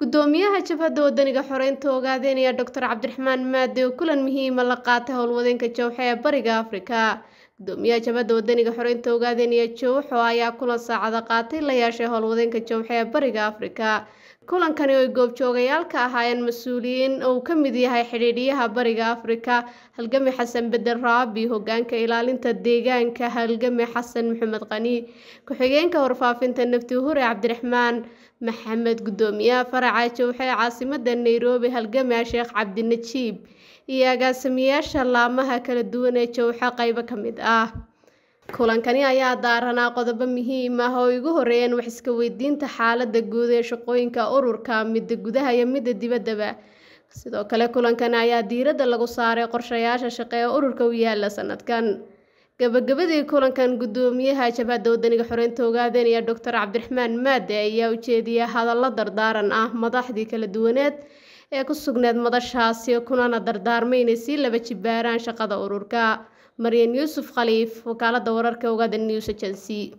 gudoomiyaha jabhada wadaniga xoreynta ogaadeen ayaa doctor cabdiraxmaan maade oo kulan muhiima la qaatay howlwadeenka jowxe ee bariga afrika gudoomiyaha jabhada wadaniga xoreynta ogaadeen iyo jowxo ayaa kulan saacada qaatay la yeeshay howlwadeenka jowxe ee bariga afrika kulankani oy goobjoogayaal ka ahaayeen mas-uuliyiin uu ka mid yahay xidhiidhiyaha bariga afrika halgame xasan bedel raabi hogaanka ilaalinta deegaanka halgame xasan maxamed qani ku-xigeenka warfaafinta nafti hure cabdiraxmaan maxamed guddoomiyaha faracaajo waxee caasimada nairobi halgamaa sheekh cabdinajiib iyo agaasimiyaasha laamaha kala duwan ee jowxo qaybo ka mid ah kulankani ayaa daaranaa qodobo muhiim ah oo igu horeeyeen wax iska weydiinta xaalada guud ee shaqooyinka ururka midda gudaha iyo midda dibaddaba sidoo kale kulankan ayaa diiradda lagu saaray qorshayaasha shaqe ee ururka u yaala sanadkan gabagabadii kulankan gudoomiyaha jabhadda wadaniga xoreynta ogaadeenaya doctor cabdiraxmaan maade ayaa ujeediya hadallo dardaaran ah madaxdii kala duwaneed ee ku sugneed madashaasi kunana dardaarmay inay sii laba jibaaraan shaqada ururka maryan yuusuf khaliif wakaalada wararka ogaada news agency